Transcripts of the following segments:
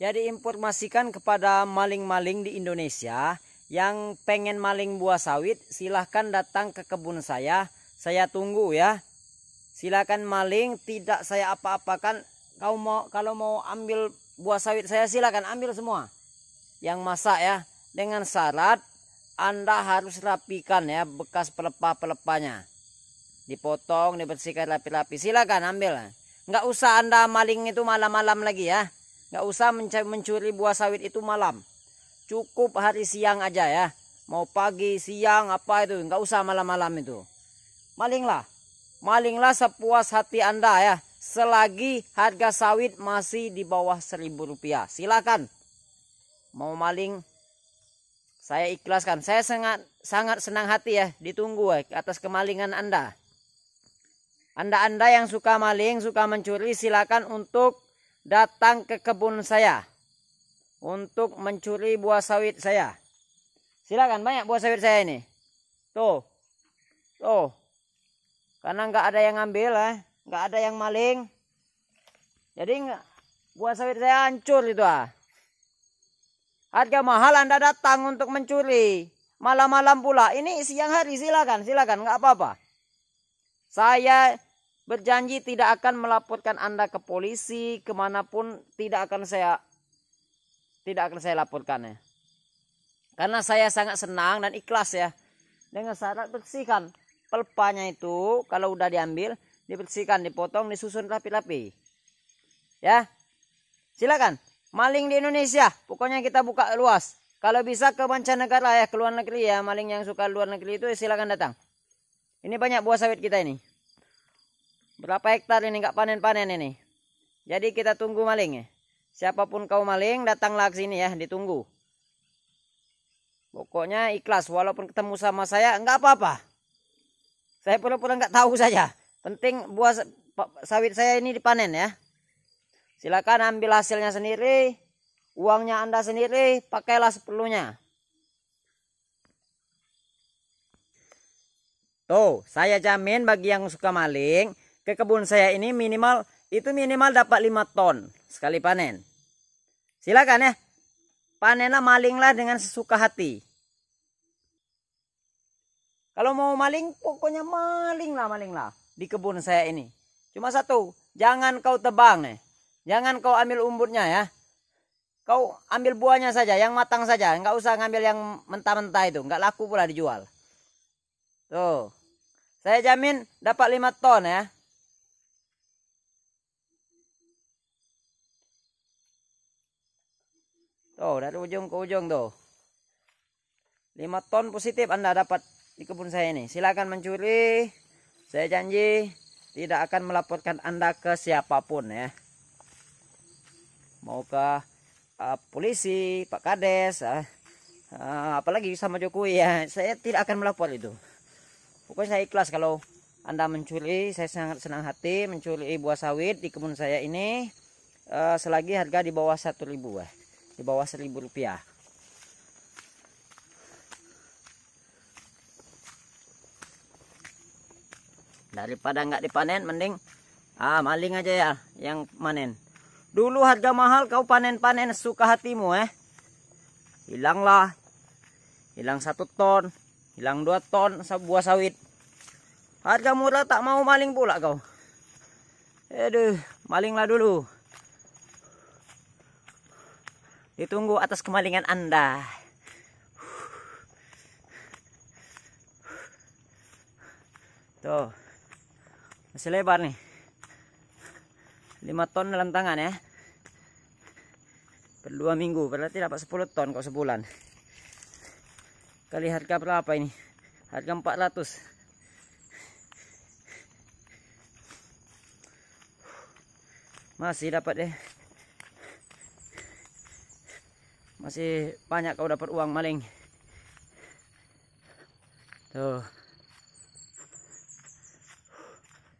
Jadi informasikan kepada maling-maling di Indonesia yang pengen maling buah sawit silahkan datang ke kebun saya. Saya tunggu ya. Silahkan maling tidak saya apa-apakan. Kau mau kalau mau ambil buah sawit saya silahkan ambil semua. Yang masak ya dengan syarat Anda harus rapikan ya bekas pelepah-pelepahnya. Dipotong, dibersihkan rapi-rapi. Silahkan ambil. Nggak usah Anda maling itu malam-malam lagi ya. Nggak usah mencuri buah sawit itu malam. Cukup hari siang aja ya. Mau pagi, siang, apa itu. Nggak usah malam-malam itu. Malinglah. Malinglah sepuas hati Anda ya. Selagi harga sawit masih di bawah seribu rupiah. Silakan. Mau maling, saya ikhlaskan. Saya sangat sangat senang hati ya ditunggu ya, atas kemalingan Anda. Anda-anda yang suka maling, suka mencuri silakan untuk datang ke kebun saya untuk mencuri buah sawit saya. Silakan banyak buah sawit saya ini. Tuh. Tuh. Karena nggak ada yang ambil, eh. Nggak ada yang maling. Jadi buah sawit saya hancur itu ah. Harga mahal Anda datang untuk mencuri. Malam-malam pula. Ini siang hari silakan, silakan nggak apa-apa. Saya Berjanji tidak akan melaporkan Anda ke polisi, kemanapun tidak akan saya tidak akan saya laporkan ya Karena saya sangat senang dan ikhlas ya. Dengan syarat bersihkan pelpanya itu kalau udah diambil dibersihkan, dipotong, disusun rapi-rapi. Ya. Silakan. Maling di Indonesia, pokoknya kita buka luas. Kalau bisa ke mancanegara ya, ke luar negeri ya, maling yang suka luar negeri itu ya silakan datang. Ini banyak buah sawit kita ini. Berapa hektar ini nggak panen-panen ini? Jadi kita tunggu maling ya. Siapapun kau maling datanglah ke sini ya, ditunggu. Pokoknya ikhlas walaupun ketemu sama saya nggak apa-apa. Saya pura-pura nggak tahu saja. Penting buah sawit saya ini dipanen ya. Silakan ambil hasilnya sendiri, uangnya Anda sendiri, pakailah sepenuhnya. Tuh, saya jamin bagi yang suka maling, ke kebun saya ini minimal itu minimal dapat 5 ton sekali panen. Silakan ya. Panenlah malinglah dengan sesuka hati. Kalau mau maling pokoknya malinglah malinglah di kebun saya ini. Cuma satu, jangan kau tebang nih. Jangan kau ambil umbutnya ya. Kau ambil buahnya saja, yang matang saja. Enggak usah ngambil yang mentah-mentah itu. Enggak laku pula dijual. Tuh. Saya jamin dapat 5 ton ya. Tuh, dari ujung ke ujung tuh. 5 ton positif Anda dapat di kebun saya ini. Silakan mencuri. Saya janji tidak akan melaporkan Anda ke siapapun ya. Mau ke uh, polisi, Pak Kades, uh, uh, apalagi sama Jokowi ya. Saya tidak akan melapor itu. Pokoknya saya ikhlas kalau Anda mencuri, saya sangat senang hati mencuri buah sawit di kebun saya ini uh, selagi harga di bawah 1000 ya di bawah seribu rupiah daripada nggak dipanen mending ah maling aja ya yang panen dulu harga mahal kau panen-panen suka hatimu eh lah hilang satu ton hilang dua ton buah sawit harga murah tak mau maling pula kau aduh malinglah dulu Ditunggu atas kemalingan Anda. Tuh. Masih lebar nih. 5 ton dalam tangan ya. Per 2 minggu. Berarti dapat 10 ton kok sebulan. Kali harga berapa ini? Harga 400. Masih dapat deh. masih banyak kau dapat uang maling tuh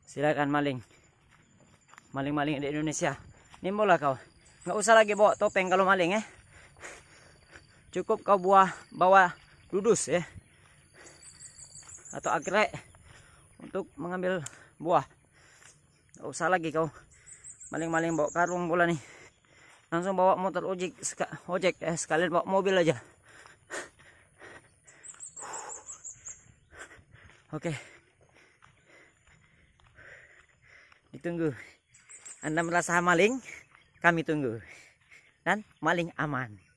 silakan maling maling-maling di Indonesia nimbola kau nggak usah lagi bawa topeng kalau maling ya eh. cukup kau buah bawa dudus ya eh. atau agrek untuk mengambil buah nggak usah lagi kau maling-maling bawa karung bola nih langsung bawa motor ojek ojek eh sekalian bawa mobil aja oke okay. ditunggu anda merasa maling kami tunggu dan maling aman